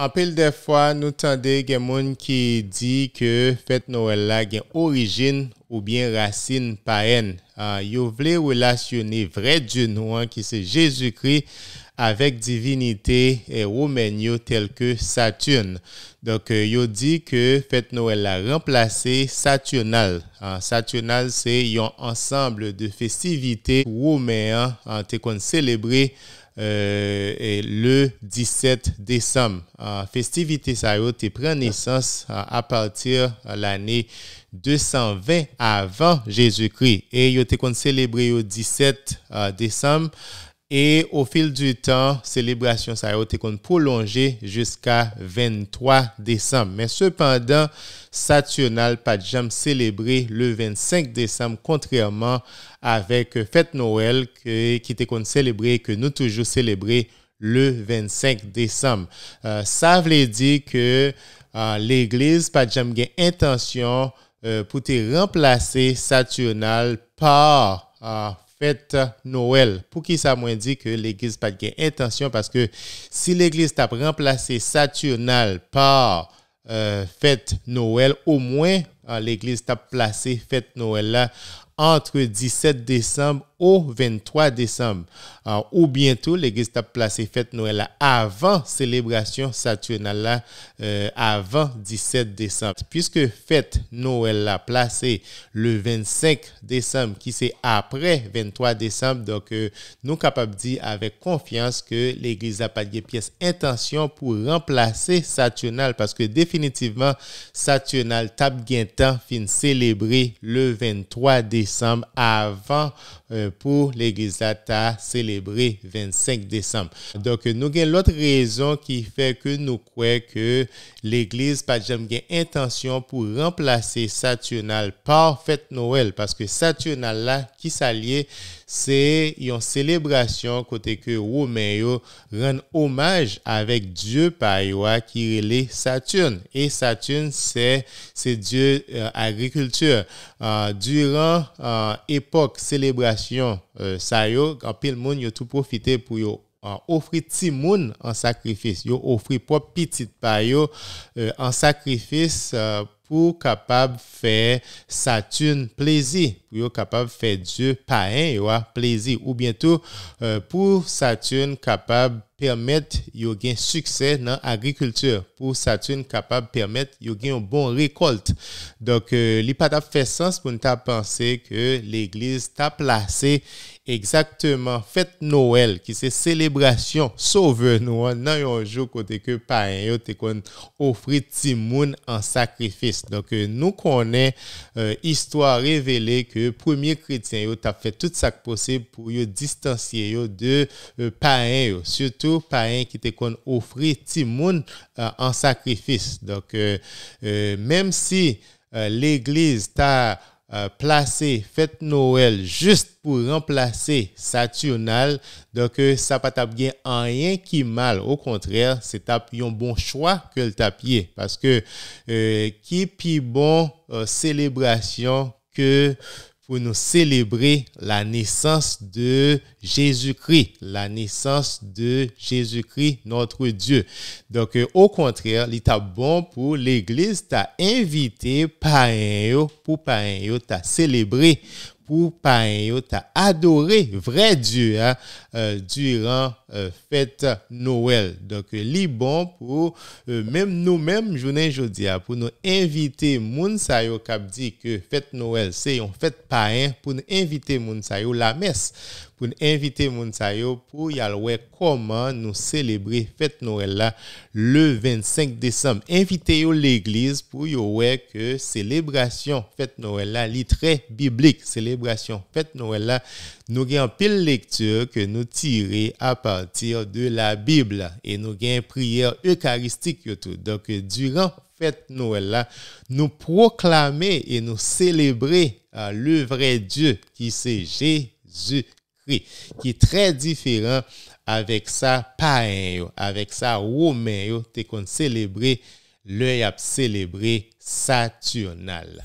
Anpil defwa nou tande gen moun ki di ke fèt Noël la gen orijin ou bien rasyin paen. Ah, yo vle relasyonè vre djounou an ki se Jezoukri anpil. avec divinités et Roménio tel que Saturne. Donc, il euh, dit que Fête Noël a remplacé Saturnal. Hein, Saturnal, c'est un ensemble de festivités romaines. hein, te célébré euh, et le 17 décembre. Festivités hein, festivité ça a pris naissance hein, à partir de l'année 220 avant Jésus-Christ. Et il a été célébré au 17 euh, décembre et au fil du temps, célébration ça a été prolongée jusqu'à 23 décembre. Mais cependant, Saturnal pas jamais célébré le 25 décembre, contrairement avec Fête Noël qui était célébré, que nous toujours célébré le 25 décembre. Euh, ça veut dire que euh, l'Église pas de jambes, intention euh, pour remplacer Saturnal par euh, fête Noël. Pour qui ça moins dit que l'église pas de intention parce que si l'église t'a remplacé Saturnal par euh, fête Noël, au moins euh, l'église t'a placé fête Noël là entre 17 décembre au 23 décembre. Euh, ou bientôt, l'église a placé fête Noël avant célébration saturnale euh, avant 17 décembre. Puisque fête Noël a placé le 25 décembre, qui c'est après 23 décembre, donc euh, nous capables de dire avec confiance que l'église a pas de pièces intention pour remplacer saturnale parce que définitivement, saturnale tape temps fin célébrer le 23 décembre avant pou l'Eglise d'Atta selebrer 25 Desem. Donk nou gen l'ot rezon ki fè ke nou kwe ke l'Eglise pa jam gen intansyon pou remplase Saturnal pa fèt Noel. Paske Saturnal la ki salye se yon selebrasyon kote ke woumen yo ren omaj avek Diyo Paiwa ki rele Saturn. E Saturn se Diyo euh, Agrikultur. Euh, Duran epok euh, selebrasyon ça, euh, ça yo en pile moun yo tout profiter pour yo en offrir en sacrifice yo offrir propre petite pa euh, en sacrifice euh, pour capable faire Saturne plaisir, pour capable faire Dieu païen, plaisir, ou bientôt tout pour Saturne capable permèt yo gen suksè nan agrikultur pou sa toun kapab permèt yo gen yon bon rekolt. Dok euh, li pa ta fè sens pou nou ta pansè ke l'Eglise ta plase. Eksaktèman fèt Noël ki se celebrasyon sove Nouan nan yon jou kote ke paen yo te kon ofri timoun an sakrifis. Euh, nou konen euh, istwa revele ke premier kretien yo ta fè tout sak posib pou yo distansye yo de euh, paen yo. Soutou paen ki te kon ofri timoun an sakrifis. Mem si l'egliz ta... Euh, placer fête Noël juste pour remplacer Saturnal. Donc, euh, ça pas tape bien rien qui mal. Au contraire, c'est un bon choix que le tapier. Parce que euh, qui plus bon euh, célébration que pour nous célébrer la naissance de Jésus-Christ, la naissance de Jésus-Christ, notre Dieu. Donc, euh, au contraire, il bon pour l'Église, t'a invité païen pour païen, t'a célébré pour pain. as adoré vrai Dieu hein, euh, durant euh, fête Noël. Donc, euh, li bon pour même nous-mêmes, journée aujourd'hui, hein, pour nous inviter yo Kap dit que fête Noël, c'est une fête païen, pour nous inviter yo la messe, pour nous inviter yo pour y aller comment nous célébrer fête Noël là le 25 décembre. Inviter l'église pour y que célébration fête Noël là, li biblique, célébre fête Noël là, nous avons pile lecture que nous tirons à partir de la Bible et nous avons prière eucharistique Donc durant fête Noël nous proclamer et nous célébrer euh, le vrai Dieu qui c'est Jésus-Christ, qui est très différent avec sa païen, avec sa romain, et qu'on célébrer, l'œil a célébré Saturnal.